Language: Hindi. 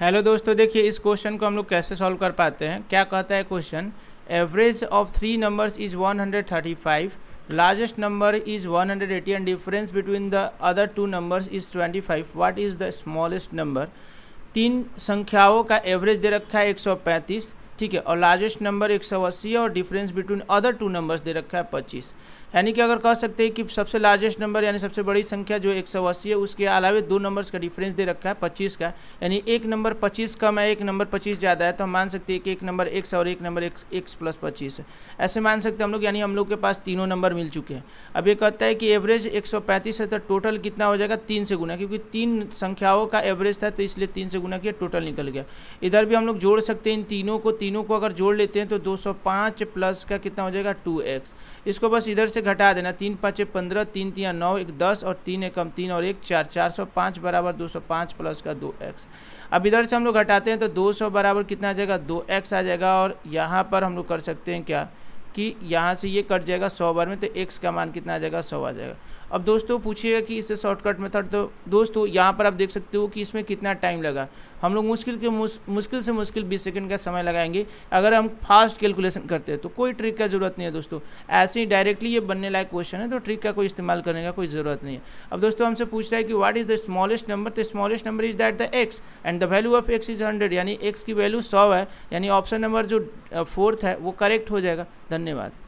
हेलो दोस्तों देखिए इस क्वेश्चन को हम लोग कैसे सॉल्व कर पाते हैं क्या कहता है question average of three numbers is 135 largest number is 180 and difference between the other two numbers is 25 what is the smallest number तीन संख्याओं का एवरेज दे रखा है 135 ठीक है और लार्जेस्ट नंबर एक सौ अस्सी है और difference between other two numbers दे रखा है पच्चीस यानी कि अगर कह सकते हैं कि सबसे लार्जेस्ट नंबर यानी सबसे बड़ी संख्या जो एक सौ अस्सी है उसके अलावा दो नंबर्स का डिफरेंस दे रखा है पच्चीस का यानी एक नंबर पच्चीस कम है एक नंबर पच्चीस ज़्यादा है तो हम मान सकते हैं कि एक नंबर एक और एक नंबर एक प्लस पच्चीस है ऐसे मान सकते हैं हम लोग यानी हम लोग के पास तीनों नंबर मिल चुके हैं अब ये कहता है कि एवरेज एक सौ पैंतीस है तो टोटल कितना हो जाएगा तीन से गुना क्योंकि तीन संख्याओं का एवरेज था तो इसलिए तीन से गुना किया टोटल निकल गया इधर भी हम लोग जोड़ सकते हैं इन तीनों को तीन तीनों को अगर जोड़ लेते हैं तो 205 प्लस का कितना हो जाएगा 2x इसको बस इधर से घटा देना तीन पाँच पंद्रह तीन तीन नौ एक दस और तीन एक कम तीन और एक चार चार सौ पाँच बराबर दो सौ पाँच प्लस का दो एक्स अब इधर से हम लोग घटाते हैं तो दो सौ बराबर कितना आ जाएगा दो एक्स आ जाएगा और यहाँ पर हम लोग कर सकते हैं क्या कि यहाँ से ये कट जाएगा सौ बार में तो एक्स का मान कितना आ जाएगा सौ आ जाएगा अब दोस्तों पूछिएगा कि इससे शॉर्टकट मेथड तो दोस्तों यहाँ पर आप देख सकते हो कि इसमें कितना टाइम लगा हम लोग मुश्किल के मुश्किल से मुश्किल बीस सेकेंड का समय लगाएंगे अगर हम फास्ट कैलकुलेशन करते हैं तो कोई ट्रिक का ज़रूरत नहीं है दोस्तों ऐसे ही डायरेक्टली ये बनने लायक क्वेश्चन है तो ट्रिक का कोई इस्तेमाल करने का कोई ज़रूरत नहीं है अब दोस्तों हमसे पूछता है कि what is the smallest number the smallest number is that the x and the value of x is hundred यानी एक्स की वैल्यू सौ है यानी ऑप्शन नंबर जो फोर्थ है वो करेक्ट हो जाएगा धन्यवाद